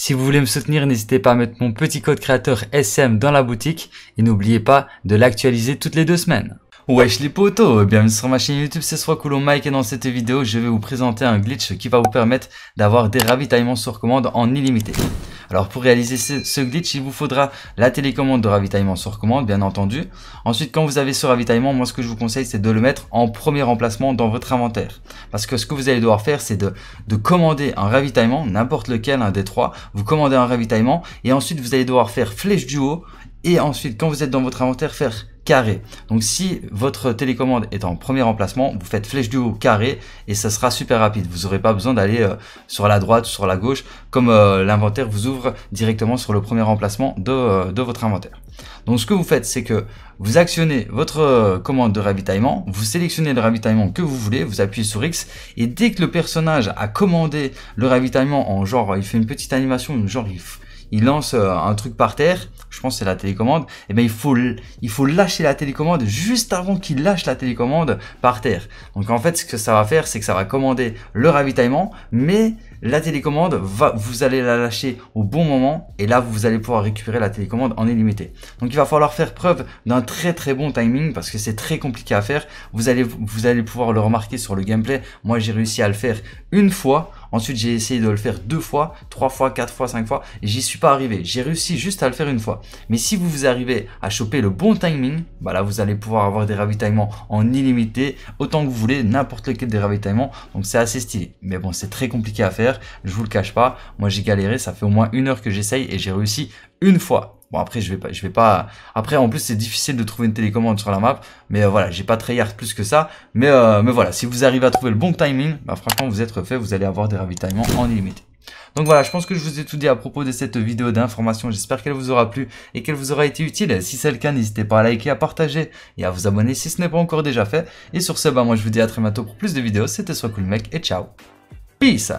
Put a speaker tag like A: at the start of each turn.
A: Si vous voulez me soutenir, n'hésitez pas à mettre mon petit code créateur SM dans la boutique et n'oubliez pas de l'actualiser toutes les deux semaines. Wesh les potos, bienvenue sur ma chaîne YouTube, c'est Swakulo Mike et dans cette vidéo je vais vous présenter un glitch qui va vous permettre d'avoir des ravitaillements sur commande en illimité. Alors pour réaliser ce, glitch, il vous faudra la télécommande de ravitaillement sur commande, bien entendu. Ensuite, quand vous avez ce ravitaillement, moi ce que je vous conseille, c'est de le mettre en premier emplacement dans votre inventaire. Parce que ce que vous allez devoir faire, c'est de, de commander un ravitaillement, n'importe lequel, un des trois. Vous commandez un ravitaillement et ensuite vous allez devoir faire flèche du haut et ensuite quand vous êtes dans votre inventaire, faire carré. Donc si votre télécommande est en premier emplacement, vous faites flèche du haut carré et ça sera super rapide. Vous n'aurez pas besoin d'aller euh, sur la droite, ou sur la gauche, comme euh, l'inventaire vous ouvre directement sur le premier emplacement de, euh, de votre inventaire. Donc ce que vous faites, c'est que vous actionnez votre commande de ravitaillement, vous sélectionnez le ravitaillement que vous voulez, vous appuyez sur X, et dès que le personnage a commandé le ravitaillement en genre, il fait une petite animation, genre il il lance euh, un truc par terre, je pense que c'est la télécommande, et eh ben il faut il faut lâcher la télécommande juste avant qu'il lâche la télécommande par terre. Donc en fait, ce que ça va faire, c'est que ça va commander le ravitaillement, mais la télécommande va vous allez la lâcher au bon moment et là vous allez pouvoir récupérer la télécommande en illimité. Donc il va falloir faire preuve d'un très très bon timing parce que c'est très compliqué à faire. Vous allez vous allez pouvoir le remarquer sur le gameplay. Moi, j'ai réussi à le faire une fois Ensuite, j'ai essayé de le faire deux fois, trois fois, quatre fois, cinq fois. et J'y suis pas arrivé. J'ai réussi juste à le faire une fois. Mais si vous vous arrivez à choper le bon timing, bah là, vous allez pouvoir avoir des ravitaillements en illimité, autant que vous voulez, n'importe lequel des ravitaillements. Donc, c'est assez stylé. Mais bon, c'est très compliqué à faire. Je vous le cache pas. Moi, j'ai galéré. Ça fait au moins une heure que j'essaye et j'ai réussi une fois. Bon après je vais pas, je vais pas. Après en plus c'est difficile de trouver une télécommande sur la map, mais euh, voilà j'ai pas très hard plus que ça, mais euh, mais voilà si vous arrivez à trouver le bon timing, bah franchement vous êtes refait, vous allez avoir des ravitaillements en illimité. Donc voilà, je pense que je vous ai tout dit à propos de cette vidéo d'information. J'espère qu'elle vous aura plu et qu'elle vous aura été utile. Si c'est le cas, n'hésitez pas à liker, à partager et à vous abonner si ce n'est pas encore déjà fait. Et sur ce, bah moi je vous dis à très bientôt pour plus de vidéos. C'était Soit Cool Mec et ciao. Peace